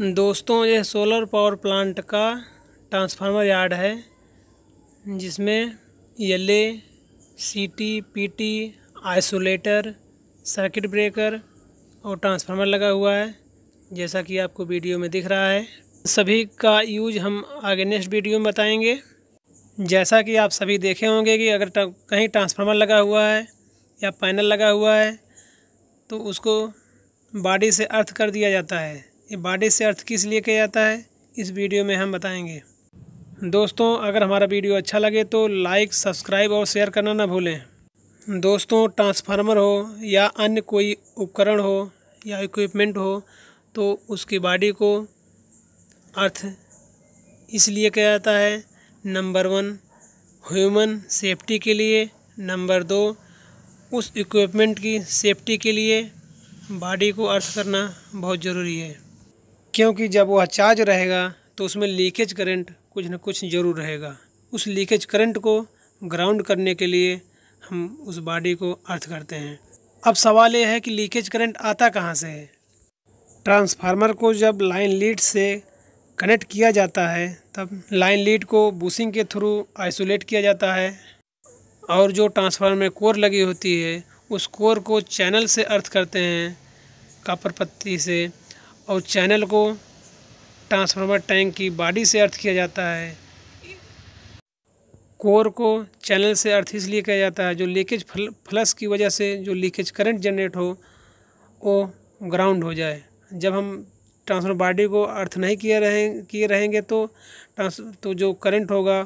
दोस्तों यह solar power plant का ट्रांसफार्मर यार्ड है जिसमें T P T isolator circuit breaker और ट्रांसफार्मर लगा हुआ है जैसा कि आपको वीडियो में दिख रहा है सभी का यूज हम आगे नेक्स्ट वीडियो में बताएंगे जैसा कि आप सभी देखे होंगे कि अगर ता, कहीं ट्रांसफार्मर लगा हुआ है या पैनल लगा हुआ है तो उसको बाड़ी से अर्थ कर दिया जाता है ये बाडे से अर्थ किस लिए किया जाता है इस वीडियो में हम बताएंगे दोस्तों अगर हमारा वीडियो अच्छा लगे तो लाइक सब्सक्राइब और शेयर करना ना भूलें दोस्तों ट्रांसफार्मर हो या अन्य कोई उपकरण हो या इक्विपमेंट हो तो उसकी बॉडी को अर्थ इसलिए किया जाता है नंबर वन ह्यूमन सेफ्टी के लिए नंबर दो उस इक्विपमेंट की सेफ्टी के लिए बॉडी को अर्थ करना बहुत ज़रूरी है क्योंकि जब वह चार्ज रहेगा तो उसमें लीकेज करंट कुछ न कुछ जरूर रहेगा उस लीकेज करंट को ग्राउंड करने के लिए हम उस बॉडी को अर्थ करते हैं अब सवाल यह है कि लीकेज करंट आता कहाँ से है ट्रांसफार्मर को जब लाइन लीड से कनेक्ट किया जाता है तब लाइन लीड को बूसिंग के थ्रू आइसोलेट किया जाता है और जो ट्रांसफार्मर में कोर लगी होती है उस कोर को चैनल से अर्थ करते हैं कापर पत्ती से और चैनल को ट्रांसफार्मर टैंक की बॉडी से अर्थ किया जाता है कोर को चैनल से अर्थ इसलिए किया जाता है जो लीकेज फ्लस की वजह से जो लीकेज करंट जनरेट हो वो ग्राउंड हो जाए जब हम ट्रांसफार्मर बॉडी को अर्थ नहीं किए रहें किए रहेंगे तो ट्रांस तो जो करंट होगा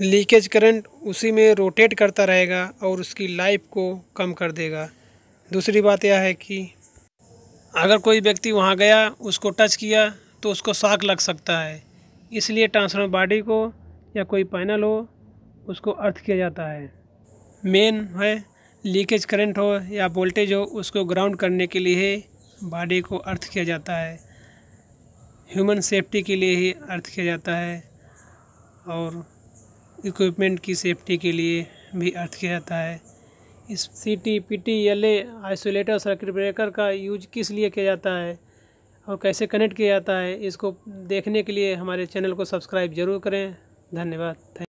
लीकेज करंट उसी में रोटेट करता रहेगा और उसकी लाइफ को कम कर देगा दूसरी बात यह है कि अगर कोई व्यक्ति वहाँ गया उसको टच किया तो उसको शाक लग सकता है इसलिए ट्रांसफॉर्म बॉडी को या कोई पैनल हो उसको अर्थ किया जाता है मेन है लीकेज करंट हो या वोल्टेज हो उसको ग्राउंड करने के लिए बॉडी को अर्थ किया जाता है ह्यूमन सेफ्टी के लिए ही अर्थ किया जाता है और इक्विपमेंट की सेफ्टी के लिए भी अर्थ किया जाता है इस C T P T L A isolator circuit breaker का यूज किस लिए किया जाता है और कैसे कनेक्ट किया जाता है इसको देखने के लिए हमारे चैनल को सब्सक्राइब जरूर करें धन्यवाद